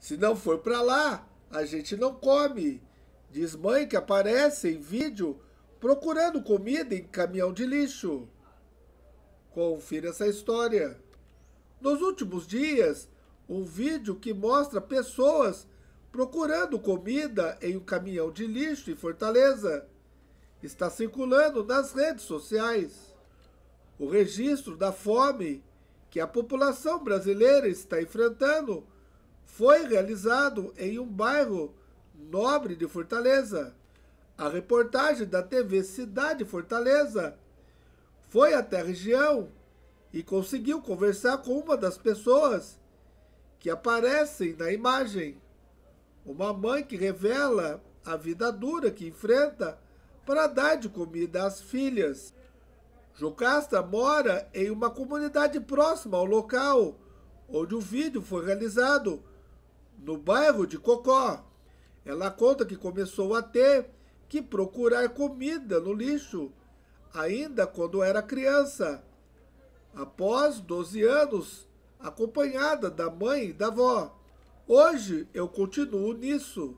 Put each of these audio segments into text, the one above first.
Se não for para lá, a gente não come. Diz mãe que aparece em vídeo procurando comida em caminhão de lixo. Confira essa história. Nos últimos dias, um vídeo que mostra pessoas procurando comida em um caminhão de lixo em Fortaleza está circulando nas redes sociais. O registro da fome que a população brasileira está enfrentando foi realizado em um bairro nobre de Fortaleza. A reportagem da TV Cidade Fortaleza foi até a região e conseguiu conversar com uma das pessoas que aparecem na imagem. Uma mãe que revela a vida dura que enfrenta para dar de comida às filhas. Jocasta mora em uma comunidade próxima ao local onde o vídeo foi realizado no bairro de Cocó. Ela conta que começou a ter que procurar comida no lixo, ainda quando era criança. Após 12 anos, acompanhada da mãe e da avó. Hoje eu continuo nisso.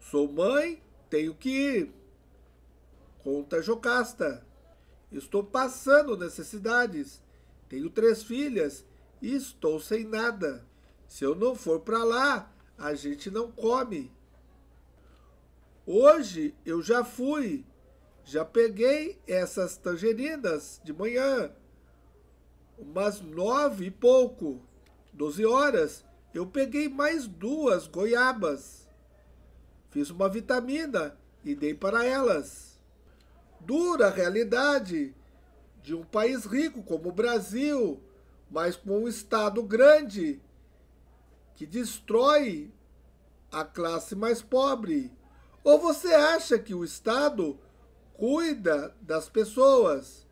Sou mãe, tenho que ir. Conta Jocasta. Estou passando necessidades. Tenho três filhas e estou sem nada. Se eu não for para lá, a gente não come. Hoje eu já fui, já peguei essas tangerinas de manhã, umas nove e pouco, doze horas. Eu peguei mais duas goiabas. Fiz uma vitamina e dei para elas. Dura a realidade de um país rico como o Brasil, mas com um estado grande que destrói a classe mais pobre? Ou você acha que o Estado cuida das pessoas?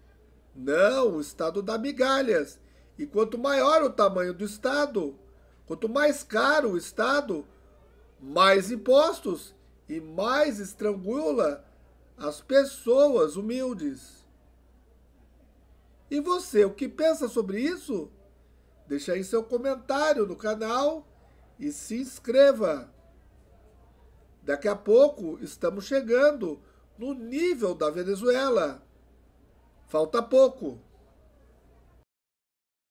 Não, o Estado dá migalhas. E quanto maior o tamanho do Estado, quanto mais caro o Estado, mais impostos e mais estrangula as pessoas humildes. E você, o que pensa sobre isso? Deixe aí seu comentário no canal e se inscreva. Daqui a pouco estamos chegando no nível da Venezuela. Falta pouco.